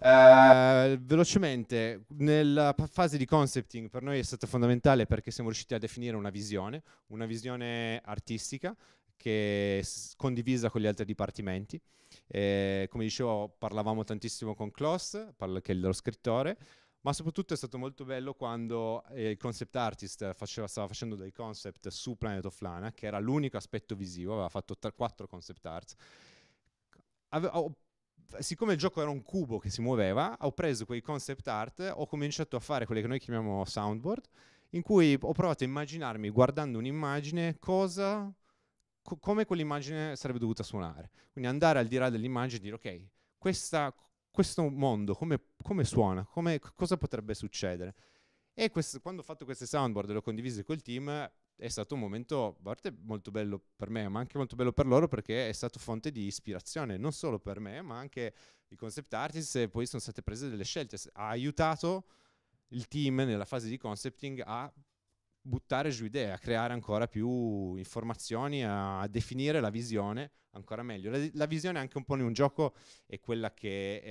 B: Uh, velocemente, nella fase di concepting per noi è stata fondamentale perché siamo riusciti a definire una visione, una visione artistica che è condivisa con gli altri dipartimenti. Eh, come dicevo, parlavamo tantissimo con Klaus, che è lo scrittore, ma soprattutto è stato molto bello quando eh, il concept artist faceva, stava facendo dei concept su Planet of Lana, che era l'unico aspetto visivo, aveva fatto t- quattro concept art. Ave- ho, siccome il gioco era un cubo che si muoveva, ho preso quei concept art, ho cominciato a fare quelle che noi chiamiamo soundboard, in cui ho provato a immaginarmi, guardando un'immagine, cosa co- come quell'immagine sarebbe dovuta suonare. Quindi andare al di là dell'immagine e dire ok, questa, questo mondo come, come suona, come, cosa potrebbe succedere. E questo, quando ho fatto queste soundboard e le ho condivise col team, è stato un momento a parte molto bello per me, ma anche molto bello per loro perché è stato fonte di ispirazione non solo per me, ma anche i concept artist e poi sono state prese delle scelte. Ha aiutato il team nella fase di concepting a buttare giù idee, a creare ancora più informazioni, a, definire la visione ancora meglio. La, la visione anche un po' in un gioco è quella che è,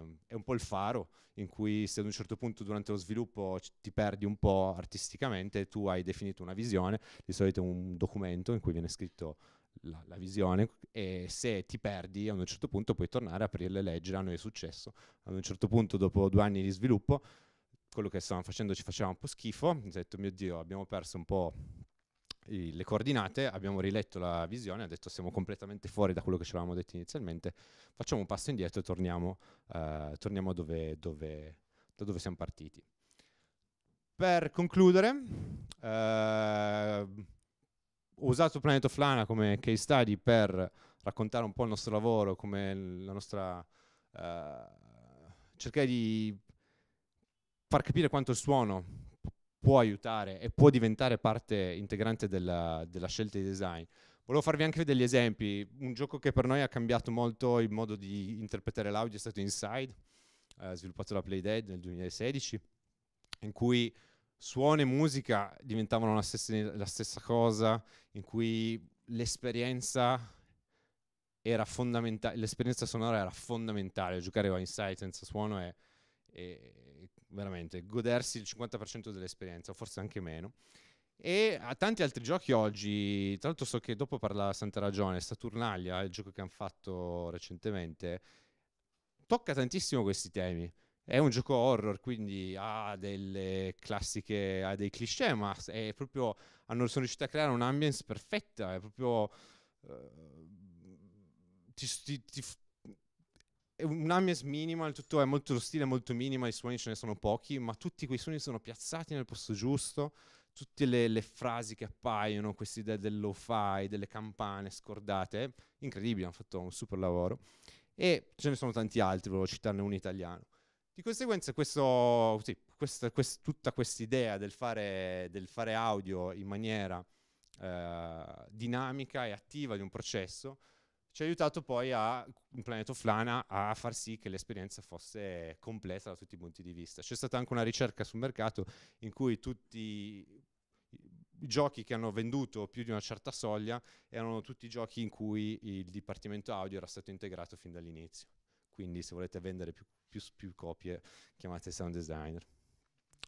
B: eh, è un po' il faro in cui se ad un certo punto durante lo sviluppo ti perdi un po' artisticamente, tu hai definito una visione, di solito un documento in cui viene scritto la, la, visione e se ti perdi ad un certo punto puoi tornare a aprirle e leggere, a noi è successo, ad un certo punto dopo due anni di sviluppo quello che stavamo facendo ci faceva un po' schifo, ho detto mio Dio abbiamo perso un po' le coordinate, abbiamo riletto la visione, ha detto siamo completamente fuori da quello che ci avevamo detto inizialmente, facciamo un passo indietro e torniamo, eh, torniamo dove, dove, da dove siamo partiti. Per concludere, eh, ho usato Planet of Lana come case study per raccontare un po' il nostro lavoro, come la nostra... Eh, cercare di far capire quanto il suono può aiutare e può diventare parte integrante della, della scelta di design. Volevo farvi anche degli esempi. Un gioco che per noi ha cambiato molto il modo di interpretare l'audio è stato Inside, eh, sviluppato da Playdead nel 2016, in cui suono e musica diventavano la stessa, la stessa cosa, in cui l'esperienza era fondamentale, l'esperienza sonora era fondamentale, giocare a Inside senza suono è, è veramente godersi il 50% dell'esperienza, o forse anche meno. E a tanti altri giochi oggi, tra l'altro so che dopo parla Santa Ragione, Saturnalia, il gioco che hanno fatto recentemente, tocca tantissimo questi temi. È un gioco horror, quindi ha delle classiche, ha dei cliché, ma è proprio, hanno, sono riusciti a creare un'ambience perfetta, è proprio... Uh, ti, ti, un Ames minimal, tutto è molto, lo stile è molto minimal, i suoni ce ne sono pochi, ma tutti quei suoni sono piazzati nel posto giusto, tutte le, le frasi che appaiono, questa idea del lo-fi, delle campane scordate, incredibile, hanno fatto un super lavoro. E ce ne sono tanti altri, volevo citarne uno italiano. Di conseguenza, questo, sì, questa, quest, tutta questa idea del fare, del fare audio in maniera eh, dinamica e attiva di un processo ci ha aiutato poi a, in Planet of Lana a far sì che l'esperienza fosse completa da tutti i punti di vista. C'è stata anche una ricerca sul mercato in cui tutti i giochi che hanno venduto più di una certa soglia erano tutti giochi in cui il dipartimento audio era stato integrato fin dall'inizio. Quindi se volete vendere più, più, più copie chiamate sound designer.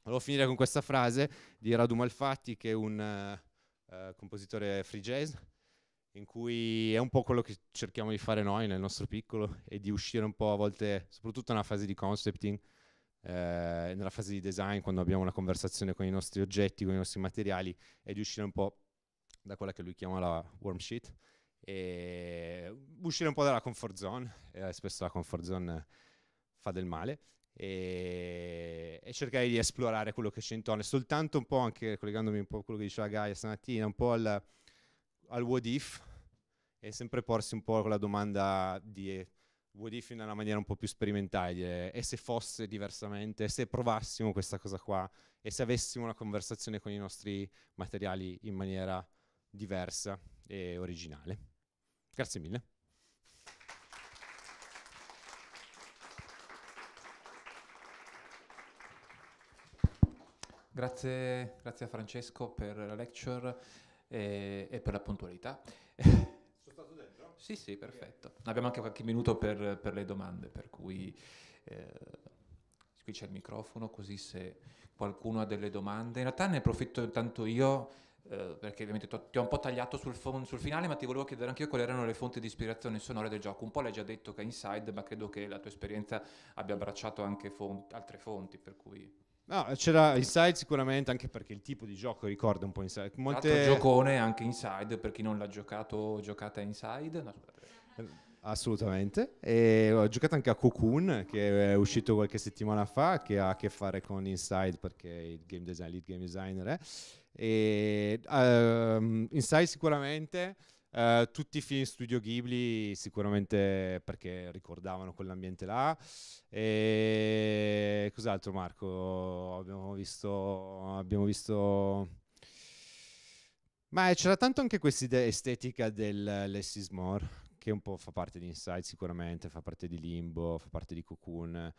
B: Volevo finire con questa frase di Radu Malfatti che è un uh, compositore free jazz in cui è un po' quello che cerchiamo di fare noi nel nostro piccolo e di uscire un po' a volte, soprattutto nella fase di concepting, eh, nella fase di design, quando abbiamo una conversazione con i nostri oggetti, con i nostri materiali, e di uscire un po' da quella che lui chiama la warm sheet, e uscire un po' dalla comfort zone, eh, spesso la comfort zone fa del male, e, e, cercare di esplorare quello che c'è intorno, e soltanto un po' anche collegandomi un po' a quello che diceva Gaia stamattina, un po' al al what if e sempre porsi un po' la domanda di what if in una maniera un po' più sperimentale, e se fosse diversamente, se provassimo questa cosa qua e se avessimo una conversazione con i nostri materiali in maniera diversa e originale. Grazie mille.
A: Grazie, grazie a Francesco per la lecture e, eh, e per la puntualità. Sì, sì, perfetto. Abbiamo anche qualche minuto per, per le domande, per cui eh, qui c'è il microfono, così se qualcuno ha delle domande. In realtà ne approfitto intanto io, eh, perché ovviamente ti ho un po' tagliato sul, fon- sul finale, ma ti volevo chiedere anche io quali erano le fonti di ispirazione sonore del gioco. Un po' l'hai già detto che è Inside, ma credo che la tua esperienza abbia abbracciato anche fon- altre fonti, per cui... No,
B: c'era Inside sicuramente anche perché il tipo di gioco ricorda un po' Inside. Molte... L'altro giocone anche
A: Inside per chi non l'ha giocato, giocata Inside. No,
B: eh, Assolutamente. E ho giocato anche a Cocoon che è uscito qualche settimana fa che ha a che fare con Inside perché il game design, lead game designer è. E, um, Inside sicuramente eh, tutti i film studio Ghibli sicuramente perché ricordavano quell'ambiente là. E cos'altro Marco? Abbiamo visto... Abbiamo visto... Ma c'era tanto anche questa idea estetica del Less is More, che un po' fa parte di Inside sicuramente, fa parte di Limbo, fa parte di Cocoon,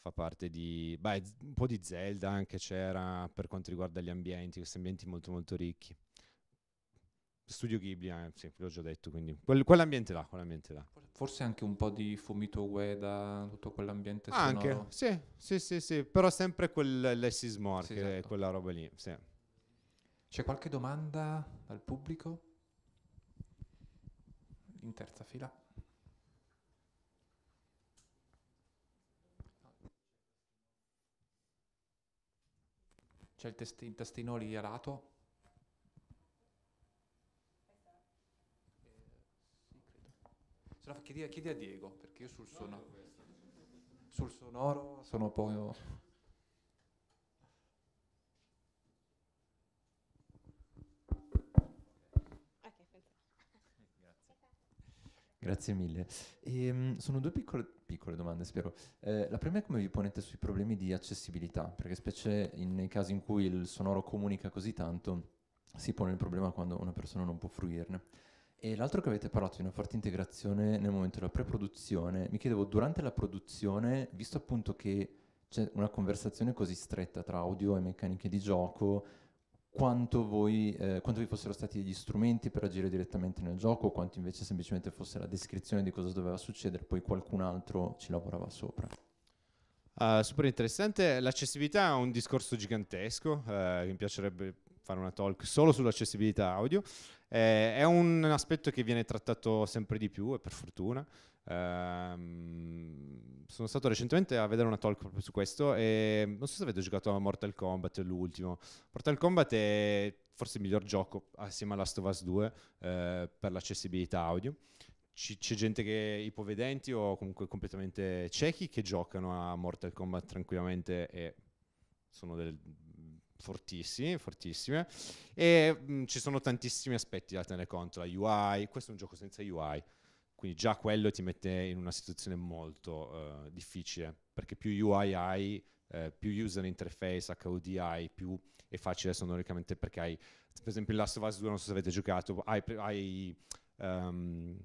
B: fa parte di... Beh, un po' di Zelda anche c'era per quanto riguarda gli ambienti, questi ambienti molto molto ricchi. Studio Ghibli, anzi, l'ho già detto, quindi quel, quell'ambiente là, quell'ambiente là. Forse anche un po' di Fumito Ueda, tutto quell'ambiente Anche, sonoro. sì, sì, sì, sì, però sempre quell'Essis More, sì, esatto. quella roba lì, sì.
A: C'è qualche domanda dal pubblico? In terza fila. C'è il, testi- il testino lì alato. chiedi, chiedi, a Diego, perché io sul sonoro, sul sonoro sono poi... Grazie mille. E, ehm, sono due piccole, piccole domande, spero. Eh, la prima è come vi ponete sui problemi di accessibilità, perché specie in, nei casi in cui il sonoro comunica così tanto, si pone il problema quando una persona non può fruirne. E l'altro che avete parlato di una forte integrazione nel momento della preproduzione, mi chiedevo durante la produzione, visto appunto che c'è una conversazione così stretta tra audio e meccaniche di gioco, quanto, voi, eh, quanto vi fossero stati gli strumenti per agire direttamente nel gioco, quanto invece semplicemente fosse la descrizione di cosa doveva succedere, poi qualcun altro ci lavorava sopra. Uh,
B: ah, super interessante, l'accessibilità è un discorso gigantesco uh, mi piacerebbe fare una talk solo sull'accessibilità audio. Eh, è un aspetto che viene trattato sempre di più e per fortuna. Um, sono stato recentemente a vedere una talk proprio su questo e non so se avete giocato a Mortal Kombat, l'ultimo. Mortal Kombat è forse il miglior gioco assieme a Last of Us 2 eh, per l'accessibilità audio. C- c'è gente che ipovedenti o comunque completamente ciechi che giocano a Mortal Kombat tranquillamente e sono del, fortissimi, fortissime e mh, mm, ci sono tantissimi aspetti da tenere conto, la UI, questo è un gioco senza UI, quindi già quello ti mette in una situazione molto uh, difficile, perché più UI hai, eh, più user interface, HUD hai, più è facile sonoricamente perché hai, per esempio in Last of Us 2, non so se avete giocato, hai, hai um,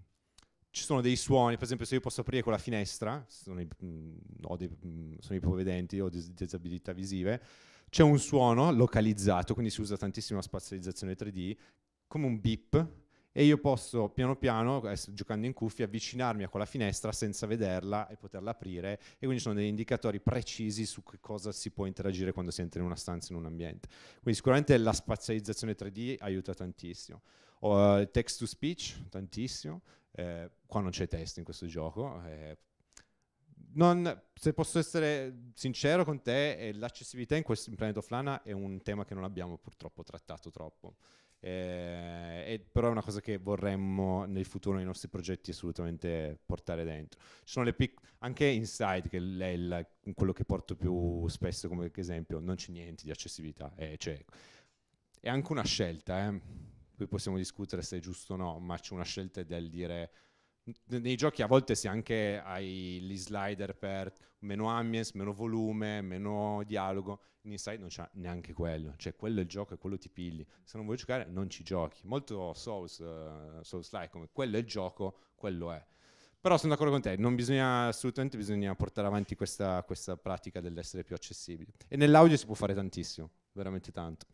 B: ci sono dei suoni, per esempio se io posso aprire quella finestra, sono, i, mh, mm, ho dei, mh, mm, sono ipovedenti, ho disabilità visive, c'è un suono localizzato, quindi si usa tantissimo la spazializzazione 3D, come un beep, e io posso piano piano, giocando in cuffia, avvicinarmi a quella finestra senza vederla e poterla aprire e quindi sono degli indicatori precisi su che cosa si può interagire quando si entra in una stanza, in un ambiente. Quindi sicuramente la spazializzazione 3D aiuta tantissimo. uh, text to speech, tantissimo. Eh, qua non c'è testo in questo gioco, eh, non, se posso essere sincero con te, eh, l'accessibilità in, questo, Planet of Lana è un tema che non abbiamo purtroppo trattato troppo. Eh, è, però è una cosa che vorremmo nel futuro nei nostri progetti assolutamente portare dentro. Ci sono le pic- anche Inside, che è il, quello che porto più spesso come esempio, non c'è niente di accessibilità. Eh, cioè, è anche una scelta, eh. qui possiamo discutere se è giusto o no, ma c'è una scelta del dire nei giochi a volte si anche hai gli slider per meno ambience, meno volume, meno dialogo. In Inside non c'è neanche quello, cioè quello è il gioco e quello ti pigli. Se non vuoi giocare non ci giochi. Molto Souls, uh, Souls-like, come quello è il gioco, quello è. Però sono d'accordo con te, non bisogna assolutamente bisogna portare avanti questa, questa pratica dell'essere più accessibili. E nell'audio si può fare tantissimo, veramente tanto.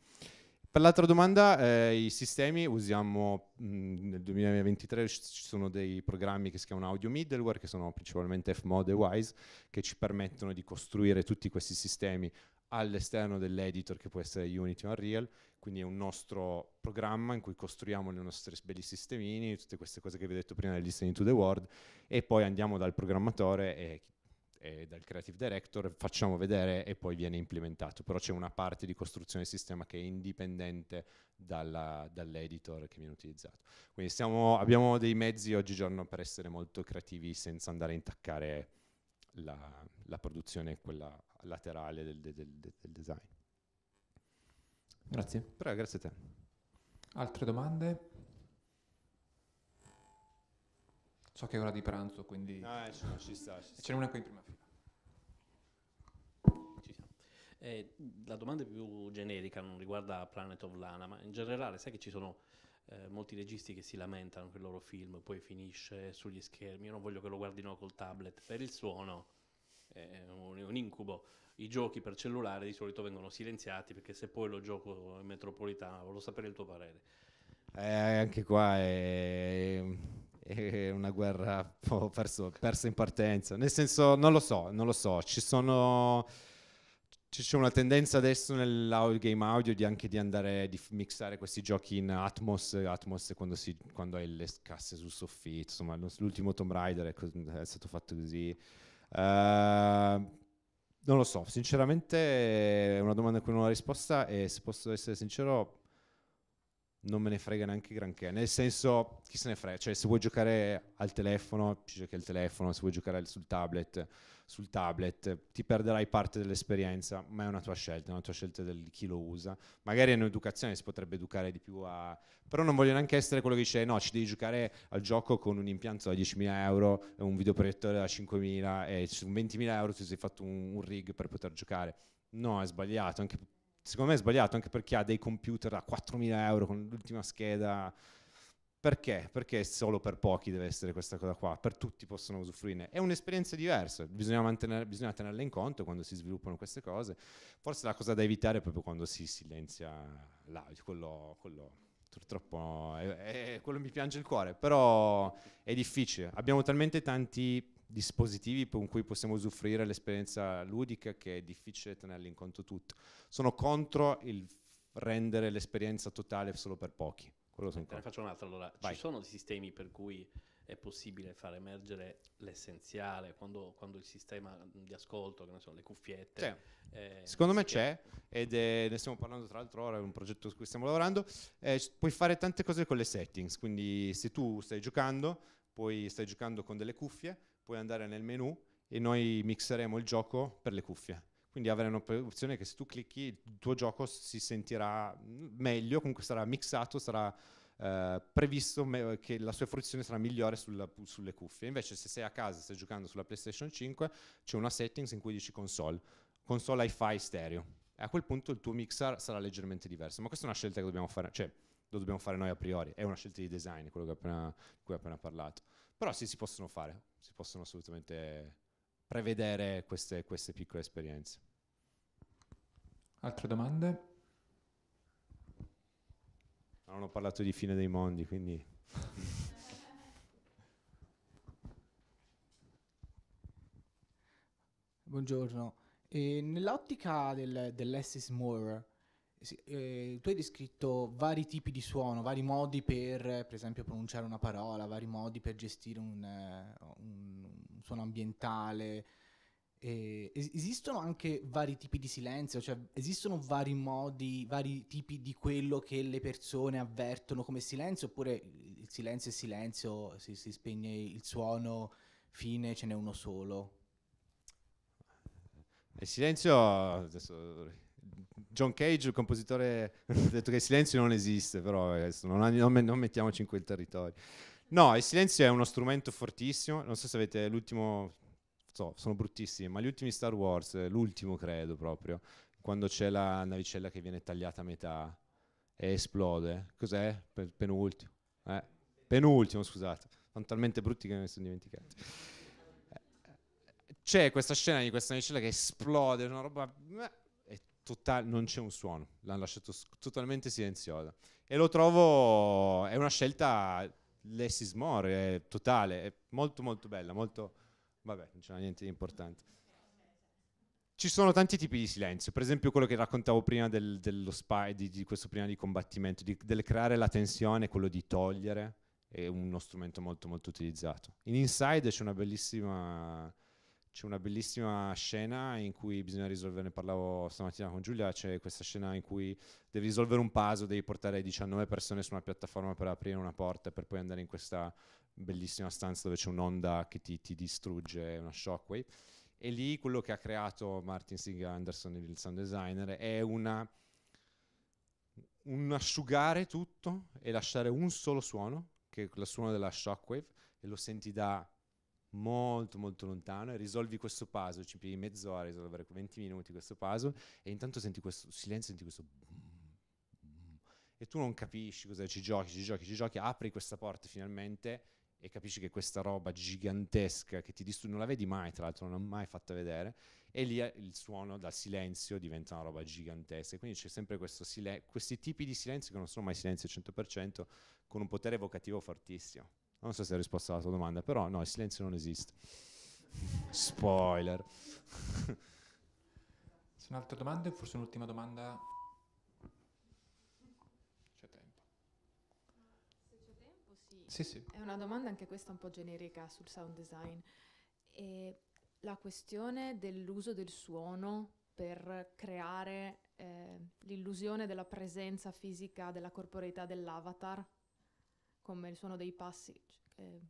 B: Per l'altra domanda, eh, i sistemi usiamo, mh, mm, nel 2023 ci sono dei programmi che si chiamano Audio Middleware, che sono principalmente Fmod e Wise, che ci permettono di costruire tutti questi sistemi all'esterno dell'editor che può essere Unity o Unreal, quindi è un nostro programma in cui costruiamo i nostri belli sistemini, tutte queste cose che vi ho detto prima del Listening to the World, e poi andiamo dal programmatore e eh, dal creative director, facciamo vedere e poi viene implementato, però c'è una parte di costruzione del sistema che è indipendente dalla, dall'editor che viene utilizzato. Quindi siamo, abbiamo dei mezzi oggigiorno per essere molto creativi senza andare a intaccare la, la produzione, quella laterale del, del, del, del design.
A: Grazie. Prego, grazie a te. Altre domande? So che è ora di pranzo, quindi... Ah, insomma, ci sta, ci sta. Ce n'è una qui in prima fila. Eh, la domanda è più generica non riguarda Planet of Lana, ma in generale sai che ci sono eh, molti registi che si lamentano che il loro film poi finisce sugli schermi. Io non voglio che lo guardino col tablet per il suono, è un, un incubo. I giochi per cellulare di solito vengono silenziati perché se poi lo gioco in metropolitana, volevo sapere il tuo parere.
B: Eh, anche qua è è una guerra perso, persa in partenza. Nel senso, non lo so, non lo so. Ci sono, c'è una tendenza adesso nel game audio di anche di andare di mixare questi giochi in Atmos, Atmos quando, si, quando hai le casse sul soffitto. Insomma, l'ultimo Tomb Raider è, è stato fatto così. Uh, non lo so, sinceramente è una domanda a cui non ho una risposta e se posso essere sincero non me ne frega neanche granché. Nel senso, chi se ne frega? Cioè, se vuoi giocare al telefono, ci giochi al telefono, se vuoi giocare sul tablet, sul tablet, ti perderai parte dell'esperienza, ma è una tua scelta, è una tua scelta di chi lo usa. Magari è un'educazione, si potrebbe educare di più a... Però non voglio neanche essere quello che dice, no, ci devi giocare al gioco con un impianto da 10.000 euro, un videoproiettore da 5.000 e su 20.000 euro ti sei fatto un, un rig per poter giocare. No, è sbagliato, anche secondo me è sbagliato anche per chi ha dei computer a 4.000 euro con l'ultima scheda. Perché? Perché solo per pochi deve essere questa cosa qua, per tutti possono usufruirne. È un'esperienza diversa, bisogna, bisogna tenerla in conto quando si sviluppano queste cose. Forse la cosa da evitare è proprio quando si silenzia l'audio, quello, quello purtroppo è, è, quello mi piange il cuore, però è difficile. Abbiamo talmente tanti dispositivi con cui possiamo usufruire l'esperienza ludica che è difficile tenerli in conto tutto. Sono contro il rendere l'esperienza totale solo per pochi. Quello sono eh, ne
A: faccio un'altra allora. Vai. Ci sono sistemi per cui è possibile far emergere l'essenziale quando, quando il sistema di ascolto, che ne sono, le cuffiette. Eh, Secondo me c'è,
B: ed è, ne stiamo parlando tra l'altro ora, è un progetto su cui stiamo lavorando. Eh, puoi fare tante cose con le settings, quindi se tu stai giocando, poi stai giocando con delle cuffie puoi andare nel menu e noi mixeremo il gioco per le cuffie. Quindi avrai un'opzione che se tu clicchi il tuo gioco si sentirà meglio, comunque sarà mixato, sarà eh, previsto me- che la sua fruizione sarà migliore sulla, sulle cuffie. Invece se sei a casa, stai giocando sulla PlayStation 5, c'è una settings in cui dici console, console hi-fi stereo. E a quel punto il tuo mixer sarà leggermente diverso, ma questa è una scelta che dobbiamo fare, cioè lo dobbiamo fare noi a priori, è una scelta di design, quello di cui ho appena parlato. Però sì, si possono fare si possono assolutamente prevedere queste, queste piccole esperienze. Altre domande? Non ho parlato di fine dei mondi, quindi...
A: Buongiorno. E nell'ottica del, dell'Essis More, eh, tu hai descritto vari tipi di suono, vari modi per, per esempio, pronunciare una parola, vari modi per gestire un, eh, un, un suono ambientale. Eh, esistono anche vari tipi di silenzio, cioè esistono vari modi, vari tipi di quello che le persone avvertono come silenzio, oppure il silenzio è silenzio, si, si spegne il suono, fine, ce n'è uno solo.
B: Il silenzio, adesso John Cage, il compositore, ha detto che il silenzio non esiste, però eh, non, non, mettiamoci in quel territorio. No, il silenzio è uno strumento fortissimo. Non so se avete l'ultimo, so, sono bruttissimi, ma gli ultimi Star Wars, eh, l'ultimo credo proprio, quando c'è la navicella che viene tagliata a metà e esplode. Cos'è? Penultimo. Eh, penultimo, scusate. Sono talmente brutti che me ne sono dimenticati. Eh, c'è questa scena di questa navicella che esplode, una roba Total, non c'è un suono, l'hanno lasciato totalmente silenziosa. E lo trovo, è una scelta less is more, è totale, è molto molto bella, molto, vabbè, non c'è niente di importante. Ci sono tanti tipi di silenzio, per esempio quello che raccontavo prima del, dello spy, di, di, questo prima di combattimento, di, del creare la tensione, quello di togliere, è uno strumento molto molto utilizzato. In Inside c'è una bellissima c'è una bellissima scena in cui bisogna risolvere, ne parlavo stamattina con Giulia, c'è questa scena in cui devi risolvere un puzzle, devi portare 19 persone su una piattaforma per aprire una porta e per poi andare in questa bellissima stanza dove c'è un'onda che ti, ti distrugge, una shockwave. E lì quello che ha creato Martin Sig Anderson, il sound designer, è una, un asciugare tutto e lasciare un solo suono, che è il suono della shockwave, e lo senti da molto molto lontano e risolvi questo puzzle, ci impieghi mezz'ora a risolvere 20 minuti questo puzzle e intanto senti questo silenzio, senti questo e tu non capisci cosa ci giochi, ci giochi, ci giochi, apri questa porta finalmente e capisci che questa roba gigantesca che ti distrugge, non la vedi mai tra l'altro, non l'ho mai fatta vedere, e lì il suono dal silenzio diventa una roba gigantesca, quindi c'è sempre silen- questi tipi di silenzio che non sono mai silenzio al 100%, con un potere evocativo fortissimo. Non so se hai risposto alla tua domanda, però no, il silenzio non esiste. Spoiler.
A: C'è un'altra domanda e forse un'ultima domanda. C'è tempo. Se c'è tempo, sì. Sì, sì. È una domanda anche questa un po' generica sul sound design. E la questione dell'uso del suono per creare eh, l'illusione della presenza fisica, della corporeità dell'avatar come il suono dei passi. Eh,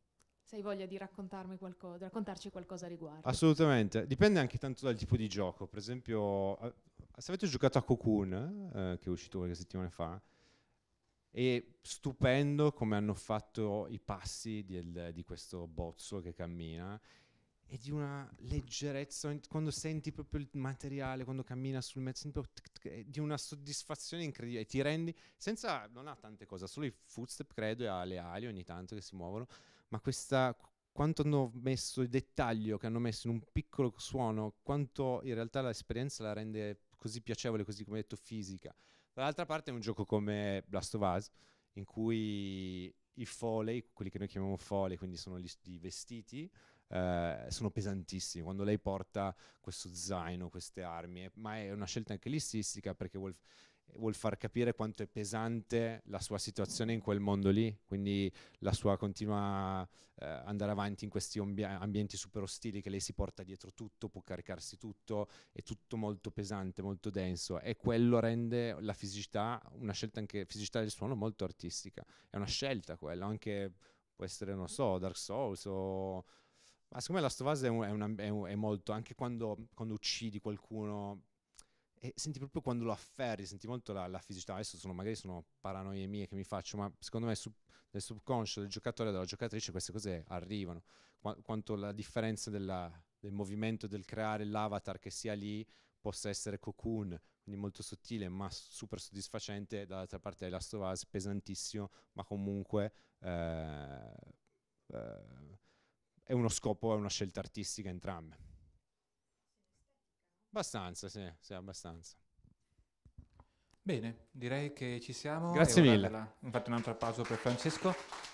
A: se hai voglia di raccontarmi qualcosa, raccontarci qualcosa riguardo.
B: Assolutamente, dipende anche tanto dal tipo di gioco. Per esempio, se avete giocato a Cocoon, eh, che è uscito qualche settimana fa, è stupendo come hanno fatto i passi del, di questo bozzo che cammina e di una leggerezza, quando senti proprio il materiale, quando cammina sul mezzo, di una soddisfazione incredibile, ti rendi, senza, non ha tante cose, solo i footstep credo e ha le ali ogni tanto che si muovono, ma questa, quanto hanno messo il dettaglio che hanno messo in un piccolo suono, quanto in realtà l'esperienza la rende così piacevole, così come detto fisica. Dall'altra parte è un gioco come Blast of Us, in cui i foley, quelli che noi chiamiamo foley, quindi sono gli, i vestiti, eh, sono pesantissimi. Quando lei porta questo zaino, queste armi, eh, ma è una scelta anche lististica perché vuol vuol far capire quanto è pesante la sua situazione in quel mondo lì, quindi la sua continua eh, andare avanti in questi ambi- ambienti super ostili che lei si porta dietro tutto, può caricarsi tutto, è tutto molto pesante, molto denso e quello rende la fisicità, una scelta anche fisicità del suono molto artistica, è una scelta quella, anche può essere, non so, Dark Souls o ma secondo me Last of Us è, un, è, una, è, un, è molto, anche quando, quando uccidi qualcuno, eh, senti proprio quando lo afferri, senti molto la, la fisicità. Adesso sono, magari sono paranoie mie che mi faccio, ma secondo me sub, nel subconscio del giocatore e della giocatrice queste cose arrivano. Qu- quanto la differenza della, del movimento, del creare l'avatar che sia lì possa essere cocoon, quindi molto sottile ma super soddisfacente, dall'altra parte è Last of Us, pesantissimo, ma comunque... Eh, eh, è uno scopo, è una scelta artistica entrambe. Abbastanza, sì, sì, abbastanza.
A: Bene, direi che ci siamo. Grazie mille. Infatti un altro applauso per Francesco.